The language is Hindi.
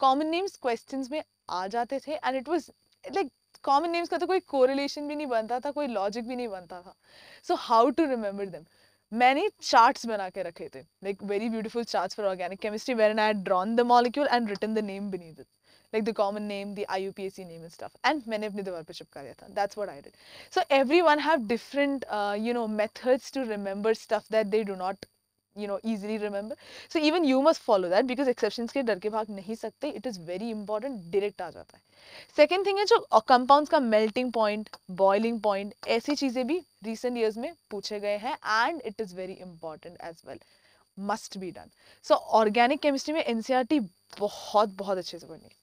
कॉमन नेम्स क्वेश्चन में आ जाते थे and it was like common names का तो कोई कोरिलेशन भी नहीं बनता था कोई लॉजिक भी नहीं बनता था so how to remember them मैंने चार्ट्स बना के रखे थे like very beautiful charts for organic chemistry where and I drawn the molecule and written the name the it like the common name, the IUPAC name and stuff. And मैंने अपने दीवार पर चिपका दिया था. That's what I did. So every one have different you know methods to remember stuff that they do not you know easily remember so even you must follow that because exception के डर के भाग नहीं सकते it is very important direct आ जाता है सेकेंड थिंग है जो कंपाउंड का मेल्टिंग पॉइंट बॉइलिंग पॉइंट ऐसी चीजें भी रिसेंट ईयर्स में पूछे गए हैं and it is very important as well must be done so organic chemistry में एनसीआर e बहुत बहुत अच्छे से बनी